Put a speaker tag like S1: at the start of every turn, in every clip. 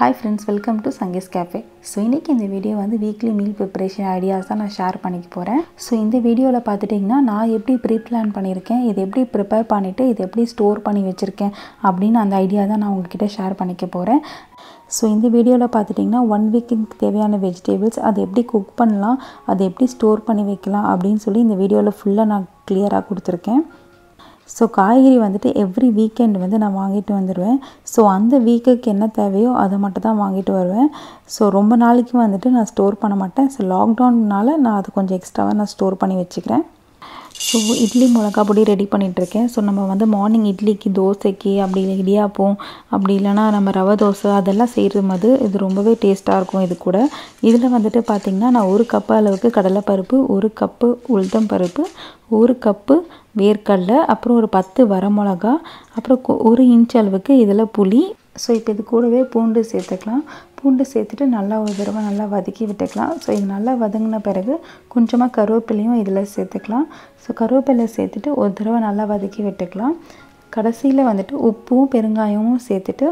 S1: hi friends welcome to Sangee's cafe so இன்றைக்கி இந்த video வந்து வீக்லி மீல் ப்ரிப்பரேஷன் ஐடியாஸ் தான் நான் ஷேர் பண்ணிக்க போகிறேன் ஸோ இந்த வீடியோவில் பார்த்துட்டிங்கன்னா நான் எப்படி ப்ரீ பிளான் பண்ணியிருக்கேன் இது எப்படி ப்ரிப்பேர் பண்ணிவிட்டு இது எப்படி ஸ்டோர் பண்ணி வச்சுருக்கேன் அப்படின்னு அந்த ஐடியா தான் நான் உங்ககிட்ட ஷேர் பண்ணிக்க போகிறேன் ஸோ இந்த வீடியோவில் பார்த்துட்டிங்கன்னா ஒன் வீக்குக்கு தேவையான வெஜிடபிள்ஸ் அதை எப்படி குக் பண்ணலாம் அதை எப்படி ஸ்டோர் பண்ணி வைக்கலாம் அப்படின்னு சொல்லி இந்த வீடியோவில் ஃபுல்லாக நான் கிளியராக கொடுத்துருக்கேன் ஸோ காய்கறி வந்துட்டு எவ்ரி வீக்கெண்ட் வந்து நான் வாங்கிட்டு வந்துடுவேன் ஸோ அந்த வீக்குக்கு என்ன தேவையோ அதை மட்டும் தான் வாங்கிட்டு வருவேன் ஸோ ரொம்ப நாளைக்கு வந்துட்டு நான் ஸ்டோர் பண்ண மாட்டேன் ஸோ லாக்டவுன்னால் நான் அது கொஞ்சம் எக்ஸ்ட்ராவாக நான் ஸ்டோர் பண்ணி வச்சுக்கிறேன் ஸோ இட்லி மிளகா பொடி ரெடி பண்ணிகிட்ருக்கேன் ஸோ நம்ம வந்து மார்னிங் இட்லிக்கு தோசைக்கு அப்படி இல்லை இடியாப்பம் அப்படி இல்லைனா நம்ம ரவை தோசை அதெல்லாம் செய்கிறது போது இது ரொம்பவே டேஸ்ட்டாக இருக்கும் இது கூட இதில் வந்துட்டு பார்த்திங்கன்னா நான் ஒரு கப்பு அளவுக்கு கடலைப்பருப்பு ஒரு கப்பு உளுத்தம் பருப்பு ஒரு கப்பு வேர்க்கடலை அப்புறம் ஒரு பத்து வரமிளகா அப்புறம் ஒரு இன்ச் அளவுக்கு இதில் புளி ஸோ இப்போ இது கூடவே பூண்டு சேர்த்துக்கலாம் பூண்டு சேர்த்துட்டு நல்லா ஒரு தடவை நல்லா வதக்கி விட்டுக்கலாம் ஸோ இது நல்லா வதங்கின பிறகு கொஞ்சமாக கருவேப்பிலையும் இதில் சேர்த்துக்கலாம் ஸோ கருவேப்பிலை சேர்த்துட்டு ஒரு தடவை நல்லா வதக்கி விட்டுக்கலாம் கடைசியில் வந்துட்டு உப்பும் பெருங்காயமும் சேர்த்துட்டு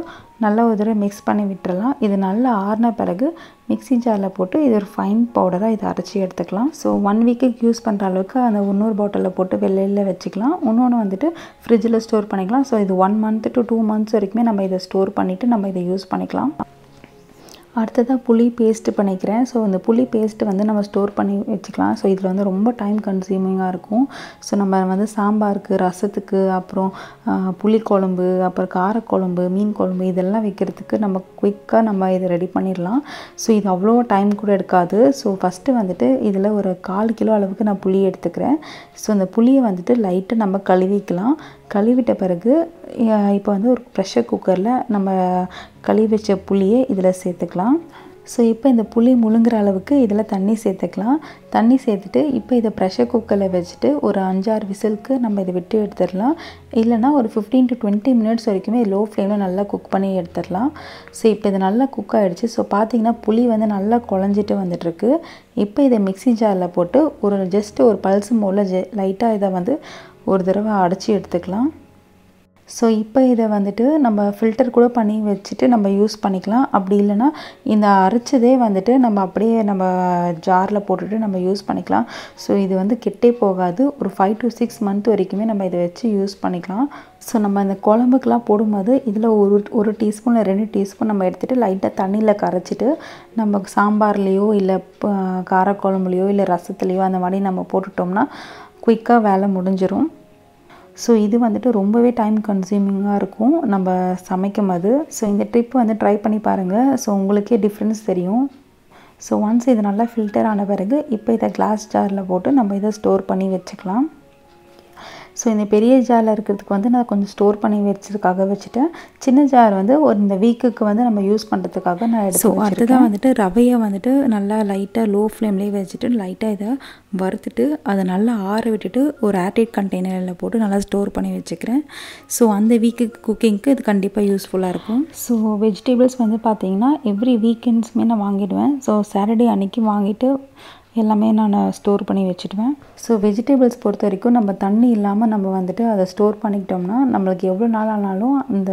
S1: நல்லா ஒரு தடவை மிக்ஸ் பண்ணி விட்டுறலாம் இது நல்லா ஆறின பிறகு மிக்ஸி ஜாரில் போட்டு இது ஒரு ஃபைன் பவுடராக இதை அரைச்சி எடுத்துக்கலாம் ஸோ ஒன் வீக்குக்கு யூஸ் பண்ணுற அளவுக்கு அந்த இன்னொரு பாட்டிலில் போட்டு வெள்ளையில் வச்சுக்கலாம் இன்னொன்று வந்துட்டு ஃப்ரிட்ஜில் ஸ்டோர் பண்ணிக்கலாம் ஸோ இது one month to two months வரைக்குமே நம்ம இதை ஸ்டோர் பண்ணிவிட்டு நம்ம இதை யூஸ் பண்ணிக்கலாம் அடுத்ததாக புளி பேஸ்ட்டு பண்ணிக்கிறேன் ஸோ இந்த புளி பேஸ்ட்டு வந்து நம்ம ஸ்டோர் பண்ணி வச்சுக்கலாம் ஸோ இதில் வந்து ரொம்ப டைம் கன்சியூமிங்காக இருக்கும் ஸோ நம்ம வந்து சாம்பாருக்கு ரசத்துக்கு அப்புறம் புளி குழம்பு அப்புறம் காரக்குழம்பு மீன் குழம்பு இதெல்லாம் வைக்கிறதுக்கு நம்ம குயிக்காக நம்ம இதை ரெடி பண்ணிடலாம் ஸோ இது அவ்வளோ டைம் கூட எடுக்காது ஸோ ஃபஸ்ட்டு வந்துட்டு இதில் ஒரு கால் கிலோ அளவுக்கு நான் புளி எடுத்துக்கிறேன் ஸோ அந்த புளியை வந்துட்டு லைட்டாக நம்ம கழுவிக்கலாம் கழுவிட்ட பிறகு இப்போ வந்து ஒரு ப்ரெஷர் குக்கரில் நம்ம கழுவி வச்ச புளியை இதில் சேர்த்துக்கலாம் ஸோ இப்போ இந்த புளி முழுங்குற அளவுக்கு இதில் தண்ணி சேர்த்துக்கலாம் தண்ணி சேர்த்துட்டு இப்போ இதை ப்ரெஷர் குக்கரில் வச்சுட்டு ஒரு அஞ்சாறு விசிலுக்கு நம்ம இதை விட்டு எடுத்துடலாம் இல்லைனா ஒரு ஃபிஃப்டீன் டு டுவெண்ட்டி மினிட்ஸ் வரைக்குமே லோ ஃப்ளேமில் நல்லா குக் பண்ணி எடுத்துடலாம் ஸோ இப்போ இது நல்லா குக் ஆகிடுச்சு ஸோ பார்த்திங்கன்னா புளி வந்து நல்லா குழஞ்சிட்டு வந்துட்டுருக்கு இப்போ இதை மிக்சி ஜாரில் போட்டு ஒரு ஜஸ்ட்டு ஒரு பல்ஸ் மூலம் ஜெ லைட்டாக இதை வந்து ஒரு தடவை அடைச்சி எடுத்துக்கலாம் ஸோ இப்போ இதை வந்துட்டு நம்ம ஃபில்டர் கூட பண்ணி வச்சுட்டு நம்ம யூஸ் பண்ணிக்கலாம் அப்படி இல்லைனா இந்த அரைச்சதே வந்துட்டு நம்ம அப்படியே நம்ம ஜாரில் போட்டுட்டு நம்ம யூஸ் பண்ணிக்கலாம் ஸோ இது வந்து கெட்டே போகாது ஒரு ஃபைவ் டு சிக்ஸ் மந்த் வரைக்குமே நம்ம இதை வச்சு யூஸ் பண்ணிக்கலாம் ஸோ நம்ம இந்த குழம்புக்கெலாம் போடும்போது இதில் ஒரு ஒரு டீஸ்பூனில் ரெண்டு டீஸ்பூன் நம்ம எடுத்துகிட்டு லைட்டாக தண்ணியில் கரைச்சிட்டு நம்ம சாம்பார்லேயோ இல்லை காரக்குழம்புலையோ இல்லை ரசத்துலேயோ அந்த மாதிரி நம்ம போட்டுட்டோம்னா குயிக்காக வேலை முடிஞ்சிடும் ஸோ இது வந்துட்டு ரொம்பவே டைம் கன்சியூமிங்காக இருக்கும் நம்ம சமைக்கும் போது ஸோ இந்த ட்ரிப் வந்து ட்ரை பண்ணி பாருங்கள் ஸோ உங்களுக்கே டிஃப்ரென்ஸ் தெரியும் ஸோ ஒன்ஸ் இது நல்லா ஃபில்டர் ஆன பிறகு இப்போ இதை கிளாஸ் ஜாரில் போட்டு நம்ம இதை ஸ்டோர் பண்ணி வச்சுக்கலாம் ஸோ இந்த பெரிய ஜாரில் இருக்கிறதுக்கு வந்து நான் கொஞ்சம் ஸ்டோர் பண்ணி வச்சதுக்காக வச்சுட்டேன் சின்ன ஜார் வந்து ஒரு இந்த வீக்குக்கு வந்து நம்ம யூஸ் பண்ணுறதுக்காக நான் எடுத்து அடுத்ததான் வந்துட்டு ரவையை வந்துட்டு நல்லா லைட்டாக லோ ஃப்ளேம்லேயே வச்சுட்டு லைட்டாக இதை வறுத்துட்டு அதை நல்லா ஆற விட்டுட்டு ஒரு ஏர்டைட் கண்டெய்னரில் போட்டு நல்லா ஸ்டோர் பண்ணி வச்சுக்கிறேன் ஸோ அந்த வீக்கு குக்கிங்க்கு இது கண்டிப்பாக யூஸ்ஃபுல்லாக இருக்கும் ஸோ வெஜிடபிள்ஸ் வந்து பார்த்திங்கன்னா எவ்ரி வீக்கெண்ட்ஸுமே நான் வாங்கிடுவேன் ஸோ சாட்டர்டே அன்னைக்கு வாங்கிட்டு எல்லாமே நான் ஸ்டோர் பண்ணி வச்சுடுவேன் ஸோ வெஜிடபிள்ஸ் பொறுத்த வரைக்கும் நம்ம தண்ணி இல்லாமல் நம்ம வந்துட்டு அதை ஸ்டோர் பண்ணிக்கிட்டோம்னா நம்மளுக்கு எவ்வளோ நாள் ஆனாலும் அந்த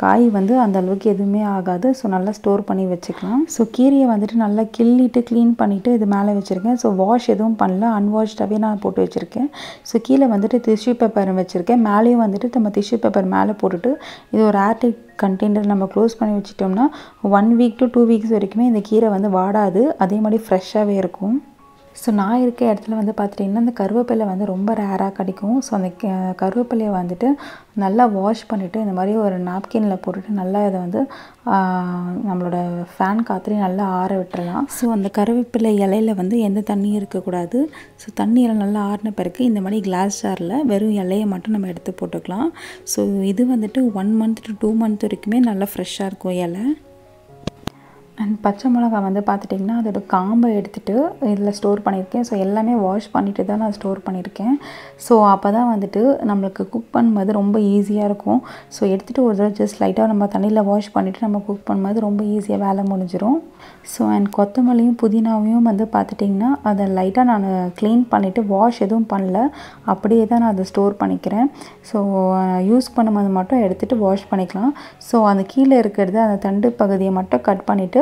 S1: காய் வந்து அந்த அளவுக்கு எதுவுமே ஆகாது ஸோ நல்லா ஸ்டோர் பண்ணி வச்சுக்கலாம் ஸோ கீரையை வந்துட்டு நல்லா கிள்ளிட்டு க்ளீன் பண்ணிவிட்டு இது மேலே வச்சுருக்கேன் ஸோ வாஷ் எதுவும் பண்ணல அன்வாஷ்டாகவே நான் போட்டு வச்சுருக்கேன் ஸோ கீழே வந்துட்டு டிஷ்யூ பேப்பர் வச்சுருக்கேன் மேலேயும் வந்துட்டு நம்ம டிஷ்யூ பேப்பர் மேலே போட்டுட்டு இது ஒரு ஏர்டெக் கண்டெய்னர் நம்ம க்ளோஸ் பண்ணி வச்சிட்டோம்னா one week to two weeks வரைக்குமே இந்த கீரை வந்து வாடாது அதே மாதிரி ஃப்ரெஷ்ஷாகவே இருக்கும் ஸோ நான் இருக்க இடத்துல வந்து பார்த்துட்டிங்கன்னா அந்த கருவேப்பிலை வந்து ரொம்ப ரேராக கிடைக்கும் ஸோ அந்த கருவேப்பிலையை வந்துட்டு நல்லா வாஷ் பண்ணிவிட்டு இந்த மாதிரி ஒரு நாப்கினில் போட்டுட்டு நல்லா இதை வந்து நம்மளோட ஃபேன் காற்றுலேயும் நல்லா ஆற விட்டுறலாம் ஸோ அந்த கருவேப்பிலை இலையில வந்து எந்த தண்ணியும் இருக்கக்கூடாது ஸோ தண்ணியெல்லாம் நல்லா ஆறின பிறகு இந்த மாதிரி கிளாஸ் ஜாரில் வெறும் இலையை மட்டும் நம்ம எடுத்து போட்டுக்கலாம் ஸோ இது வந்துட்டு one month to two month வரைக்குமே நல்லா ஃப்ரெஷ்ஷாக இருக்கும் இலை அண்ட் பச்சை மிளகா வந்து பார்த்துட்டிங்கன்னா அதோடய காம்பை எடுத்துகிட்டு இதில் ஸ்டோர் பண்ணியிருக்கேன் ஸோ எல்லாமே வாஷ் பண்ணிவிட்டு தான் நான் ஸ்டோர் பண்ணியிருக்கேன் ஸோ அப்போ தான் வந்துட்டு நம்மளுக்கு குக் பண்ணும்போது ரொம்ப ஈஸியாக இருக்கும் ஸோ எடுத்துகிட்டு ஒரு தடவை ஜஸ்ட் லைட்டாக நம்ம தண்ணியில் வாஷ் பண்ணிவிட்டு நம்ம குக் பண்ணும்போது ரொம்ப ஈஸியாக வேலை முடிஞ்சிடும் ஸோ அண்ட் கொத்தமல்லியும் புதினாவையும் வந்து பார்த்துட்டிங்கன்னா அதை லைட்டாக நான் க்ளீன் பண்ணிவிட்டு வாஷ் எதுவும் பண்ணல அப்படியே தான் நான் அதை ஸ்டோர் பண்ணிக்கிறேன் ஸோ யூஸ் பண்ணும்போது மட்டும் எடுத்துகிட்டு வாஷ் பண்ணிக்கலாம் ஸோ அந்த கீழே இருக்கிறது அந்த தண்டு பகுதியை மட்டும் கட் பண்ணிவிட்டு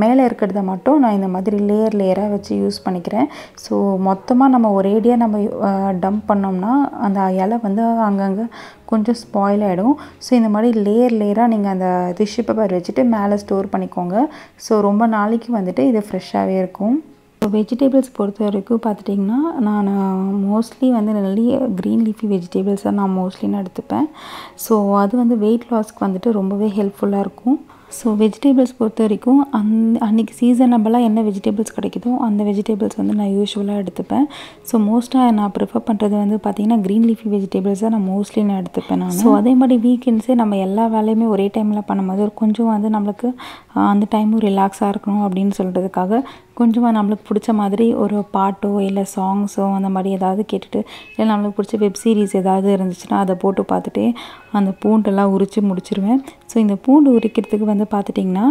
S1: மேலே இருக்கிறத மட்டும் நான் இந்த மாதிரி லேயர் லேயராக வச்சு யூஸ் பண்ணிக்கிறேன் ஸோ மொத்தமாக நம்ம ஒரேடியாக நம்ம டம்ப் பண்ணோம்னா அந்த இலை வந்து அங்கங்கே கொஞ்சம் ஸ்பாயில் ஆகிடும் ஸோ இந்த மாதிரி லேயர் லேயராக நீங்கள் அந்த டிஷ்யூ பேப்பர் வச்சுட்டு மேலே ஸ்டோர் பண்ணிக்கோங்க ஸோ ரொம்ப நாளைக்கு வந்துட்டு இது ஃப்ரெஷ்ஷாகவே இருக்கும் இப்போ வெஜிடபிள்ஸ் பொறுத்த வரைக்கும் பார்த்துட்டிங்கன்னா நான் மோஸ்ட்லி வந்து நிறைய க்ரீன் லீஃபி வெஜிடபிள்ஸாக நான் மோஸ்ட்லி நான் எடுத்துப்பேன் ஸோ அது வந்து வெயிட் லாஸ்க்கு வந்துட்டு ரொம்பவே ஹெல்ப்ஃபுல்லாக இருக்கும் ஸோ வெஜிடபிள்ஸ் பொறுத்த வரைக்கும் அந் அன்றைக்கி சீசனபிளாக என்ன வெஜிடபிள்ஸ் கிடைக்குதோ அந்த வெஜிடபிள்ஸ் வந்து நான் யூஸ்வலாக எடுத்துப்பேன் ஸோ மோஸ்ட்டாக நான் ப்ரிஃபர் பண்ணுறது வந்து பார்த்திங்கன்னா க்ரீன் லீஃபி வெஜிடபிள்ஸ் தான் நான் மோஸ்ட்லி நான் எடுத்துப்பேன் நான் ஸோ அதே மாதிரி வீக்கெண்ட்ஸே நம்ம எல்லா வேலையுமே ஒரே டைமில் பண்ணும்போது கொஞ்சம் வந்து நம்மளுக்கு அந்த டைமும் ரிலாக்ஸாக இருக்கணும் அப்படின்னு சொல்கிறதுக்காக கொஞ்சமாக நம்மளுக்கு பிடிச்ச மாதிரி ஒரு பாட்டோ இல்லை சாங்ஸோ அந்த மாதிரி ஏதாவது கேட்டுட்டு இல்லை நம்மளுக்கு பிடிச்ச வெப் சீரிஸ் ஏதாவது இருந்துச்சுன்னா அதை போட்டு பார்த்துட்டு அந்த பூண்டெல்லாம் உரித்து முடிச்சிருவேன் ஸோ இந்த பூண்டு உரிக்கிறதுக்கு வந்து பார்த்துட்டிங்கன்னா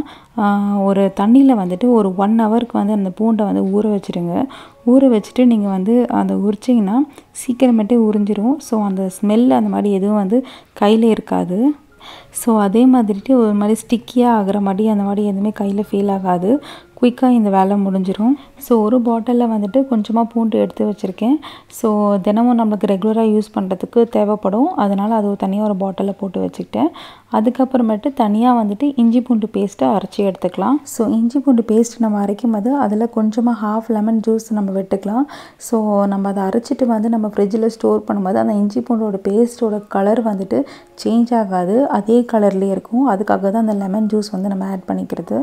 S1: ஒரு தண்ணியில் வந்துட்டு ஒரு ஒன் ஹவருக்கு வந்து அந்த பூண்டை வந்து ஊற வச்சுருங்க ஊற வச்சுட்டு நீங்கள் வந்து அதை உரிச்சிங்கன்னா சீக்கிரமேட்டே உறிஞ்சிரும் ஸோ அந்த ஸ்மெல் அந்த மாதிரி எதுவும் வந்து கையில் இருக்காது ஸோ அதே மாதிரிட்டு ஒரு மாதிரி ஸ்டிக்கியாக ஆகிற மாதிரி அந்த மாதிரி எதுவுமே கையில் ஃபீல் ஆகாது குயிக்காக இந்த வேலை முடிஞ்சிடும் ஸோ ஒரு பாட்டிலில் வந்துட்டு கொஞ்சமாக பூண்டு எடுத்து வச்சுருக்கேன் ஸோ தினமும் நம்மளுக்கு ரெகுலராக யூஸ் பண்ணுறதுக்கு தேவைப்படும் அதனால் அது தனியாக ஒரு பாட்டிலில் போட்டு வச்சுக்கிட்டேன் அதுக்கப்புறமேட்டு தனியாக வந்துட்டு இஞ்சி பூண்டு பேஸ்ட்டை அரைச்சி எடுத்துக்கலாம் ஸோ இஞ்சி பூண்டு பேஸ்ட் நம்ம அரைக்கும் போது அதில் கொஞ்சமாக ஹாஃப் லெமன் ஜூஸ் நம்ம வெட்டுக்கலாம் ஸோ நம்ம அதை அரைச்சிட்டு வந்து நம்ம ஃப்ரிட்ஜில் ஸ்டோர் பண்ணும்போது அந்த இஞ்சி பூண்டோட பேஸ்ட்டோட கலர் வந்துட்டு சேஞ்ச் ஆகாது அதே கலர்லேயே இருக்கும் அதுக்காக தான் அந்த லெமன் ஜூஸ் வந்து நம்ம ஆட் பண்ணிக்கிறது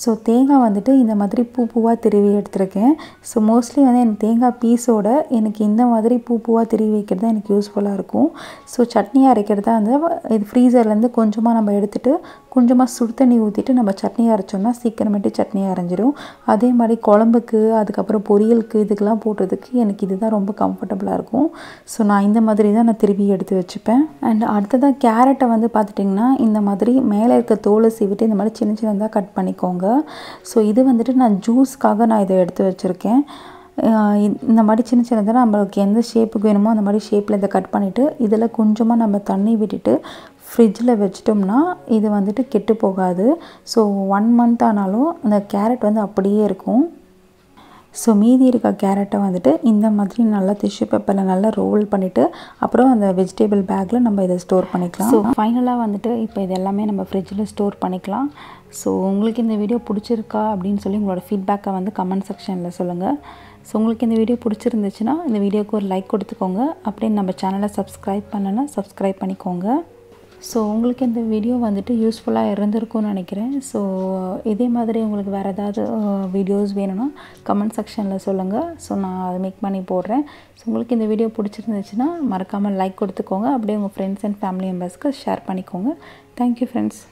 S1: ஸோ தேங்காய் வந்துட்டு இந்த மாதிரி பூ பூவாக திருவி எடுத்திருக்கேன் ஸோ மோஸ்ட்லி வந்து எனக்கு தேங்காய் பீஸோட எனக்கு இந்த மாதிரி பூ பூவாக திருவி வைக்கிறது தான் எனக்கு யூஸ்ஃபுல்லாக இருக்கும் ஸோ சட்னி அரைக்கிறதா வந்து இது ஃப்ரீசர்லேருந்து கொஞ்சமாக நம்ம எடுத்துகிட்டு கொஞ்சமாக சுடு தண்ணி ஊற்றிட்டு நம்ம சட்னி அரைச்சோம்னா சீக்கிரமேட்டு சட்னி அரைஞ்சிரும் அதே மாதிரி குழம்புக்கு அதுக்கப்புறம் பொரியலுக்கு இதுக்கெலாம் போடுறதுக்கு எனக்கு இதுதான் ரொம்ப கம்ஃபர்டபுளாக இருக்கும் ஸோ நான் இந்த மாதிரி தான் நான் திருவி எடுத்து வச்சுப்பேன் அண்ட் அடுத்ததாக கேரட்டை வந்து பார்த்துட்டிங்கன்னா இந்த மாதிரி மேலே இருக்க தோலை சீவிட்டு இந்த மாதிரி சின்ன சின்னதாக கட் பண்ணிக்கோங்க கொடுத்தாங்க ஸோ இது வந்துட்டு நான் ஜூஸ்க்காக நான் இதை எடுத்து வச்சுருக்கேன் இந்த மாதிரி சின்ன சின்னதாக நம்மளுக்கு எந்த ஷேப்புக்கு வேணுமோ அந்த மாதிரி ஷேப்பில் இதை கட் பண்ணிவிட்டு இதில் கொஞ்சமாக நம்ம தண்ணி விட்டுட்டு ஃப்ரிட்ஜில் வச்சிட்டோம்னா இது வந்துட்டு கெட்டு போகாது ஸோ ஒன் மந்த் ஆனாலும் அந்த கேரட் வந்து அப்படியே இருக்கும் ஸோ மீதி இருக்க கேரட்டை வந்துட்டு இந்த மாதிரி நல்லா டிஷ்யூ பேப்பரில் நல்லா ரோல் பண்ணிவிட்டு அப்புறம் அந்த வெஜிடபிள் பேக்கில் நம்ம இதை ஸ்டோர் பண்ணிக்கலாம் ஸோ ஃபைனலாக வந்துட்டு இப்போ இது எல்லாமே நம்ம ஃப்ரிட்ஜில் ஸ்டோர் பண்ணிக்கலாம் ஸோ உங்களுக்கு இந்த வீடியோ பிடிச்சிருக்கா அப்படின்னு சொல்லி உங்களோட ஃபீட்பேக்கை வந்து கமெண்ட் செக்ஷனில் சொல்லுங்கள் ஸோ உங்களுக்கு இந்த வீடியோ பிடிச்சிருந்துச்சுன்னா இந்த வீடியோக்கு ஒரு லைக் கொடுத்துக்கோங்க அப்படியே நம்ம சேனலை சப்ஸ்கிரைப் பண்ணலன்னா சப்ஸ்கிரைப் பண்ணிக்கோங்க ஸோ உங்களுக்கு இந்த வீடியோ வந்துட்டு யூஸ்ஃபுல்லாக இருந்திருக்கும்னு நினைக்கிறேன் ஸோ இதே மாதிரி உங்களுக்கு வேறு ஏதாவது வீடியோஸ் வேணும்னா கமெண்ட் செக்ஷனில் சொல்லுங்கள் ஸோ நான் அதை மேக் பண்ணி போடுறேன் ஸோ உங்களுக்கு இந்த வீடியோ பிடிச்சிருந்துச்சுன்னா மறக்காமல் லைக் கொடுத்துக்கோங்க அப்படியே உங்கள் ஃப்ரெண்ட்ஸ் அண்ட் ஃபேமிலி மெம்பர்ஸ்க்கு ஷேர் பண்ணிக்கோங்க தேங்க்யூ ஃப்ரெண்ட்ஸ்